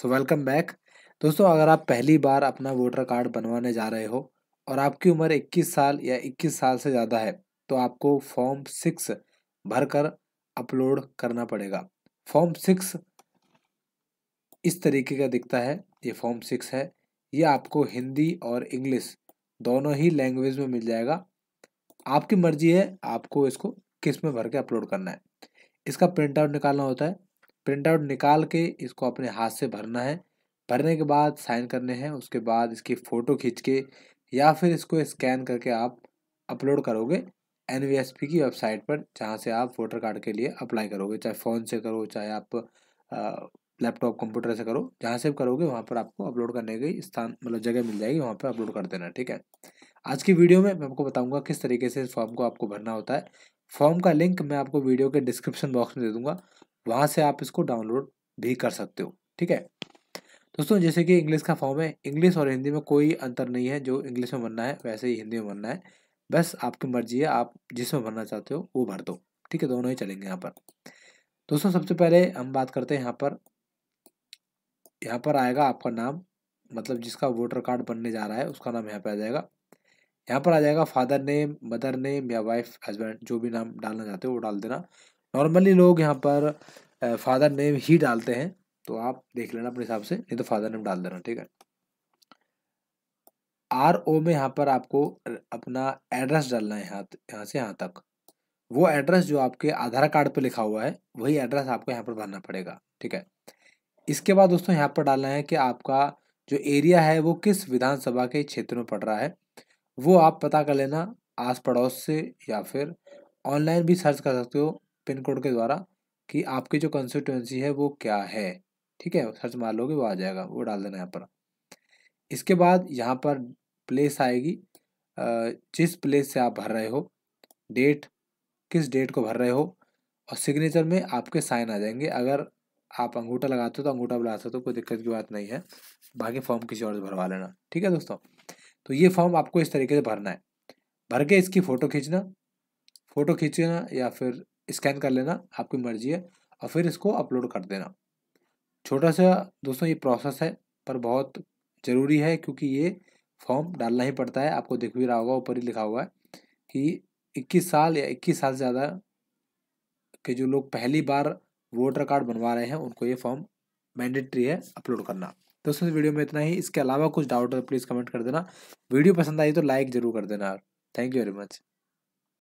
so welcome back दोस्तों अगर आप पहली बार अपना वोटर कार्ड बनवाने जा रहे हो और आपकी उम्र 21 साल या 21 साल से ज़्यादा है तो आपको फॉर्म सिक्स भरकर अपलोड करना पड़ेगा फॉर्म सिक्स इस तरीके का दिखता है ये फॉर्म सिक्स है ये आपको हिंदी और इंग्लिश दोनों ही लैंग्वेज में मिल जाएगा आपकी मर्जी है आपको इसको किस में भर के अपलोड करना है इसका प्रिंट आउट निकालना होता है प्रिंट आउट निकाल के इसको अपने हाथ से भरना है भरने के बाद साइन करने हैं उसके बाद इसकी फ़ोटो खींच के या फिर इसको स्कैन करके आप अपलोड करोगे एन की वेबसाइट पर जहाँ से आप वोटर कार्ड के लिए अप्लाई करोगे चाहे फ़ोन से करो चाहे आप लैपटॉप कंप्यूटर से करो जहाँ से करोगे वहाँ पर आपको अपलोड करने की स्थान मतलब जगह मिल जाएगी वहाँ पर अपलोड कर देना ठीक है आज की वीडियो में मैं आपको बताऊँगा किस तरीके से इस फॉर्म को आपको भरना होता है फॉर्म का लिंक मैं आपको वीडियो के डिस्क्रिप्शन बॉक्स में दे दूँगा वहाँ से आप इसको डाउनलोड भी कर सकते हो ठीक है दोस्तों जैसे कि इंग्लिश का फॉर्म है इंग्लिश और हिंदी में कोई अंतर नहीं है जो इंग्लिश में भरना है वैसे ही हिंदी में भरना है बस आपकी मर्जी है आप जिसमें भरना चाहते हो वो भर दो ठीक है दोनों ही चलेंगे यहाँ पर दोस्तों सबसे पहले हम बात करते हैं यहाँ पर यहाँ पर आएगा आपका नाम मतलब जिसका वोटर कार्ड बनने जा रहा है उसका नाम यहाँ पर आ जाएगा यहाँ पर आ जाएगा फादर नेम मदर नेम या वाइफ हस्बैंड जो भी नाम डालना चाहते हो वो डाल देना नॉर्मली लोग यहाँ पर फादर नेम ही डालते हैं तो आप देख लेना अपने हिसाब से नहीं तो फादर नेम डाल देना ठीक है आर ओ में यहाँ पर आपको अपना एड्रेस डालना है यहाँ यहाँ से यहाँ तक वो एड्रेस जो आपके आधार कार्ड पे लिखा हुआ है वही एड्रेस आपको यहाँ पर भरना पड़ेगा ठीक है इसके बाद दोस्तों यहाँ पर डालना है कि आपका जो एरिया है वो किस विधानसभा के क्षेत्र में पड़ रहा है वो आप पता कर लेना आस पड़ोस से या फिर ऑनलाइन भी सर्च कर सकते हो पिन कोड के द्वारा कि आपकी जो कंस्टिट्यूंसी है वो क्या है ठीक है सर्च मार लोगे वो आ जाएगा वो डाल देना यहाँ पर इसके बाद यहाँ पर प्लेस आएगी जिस प्लेस से आप भर रहे हो डेट किस डेट को भर रहे हो और सिग्नेचर में आपके साइन आ जाएंगे अगर आप अंगूठा लगाते हो तो अंगूठा बुला सकते हो कोई दिक्कत की बात नहीं है बाकी फॉर्म किसी और से भरवा लेना ठीक है दोस्तों तो ये फॉर्म आपको इस तरीके से भरना है भर के इसकी फ़ोटो खींचना फ़ोटो खींचना या फिर स्कैन कर लेना आपकी मर्जी है और फिर इसको अपलोड कर देना छोटा सा दोस्तों ये प्रोसेस है पर बहुत ज़रूरी है क्योंकि ये फॉर्म डालना ही पड़ता है आपको दिख भी रहा होगा ऊपर ही लिखा हुआ है कि 21 साल या 21 साल से ज़्यादा के जो लोग पहली बार वोटर कार्ड बनवा रहे हैं उनको ये फॉर्म मैंडेटरी है अपलोड करना दोस्तों इस वीडियो में इतना ही इसके अलावा कुछ डाउट है तो प्लीज़ कमेंट कर देना वीडियो पसंद आई तो लाइक ज़रूर कर देना यार थैंक यू वेरी मच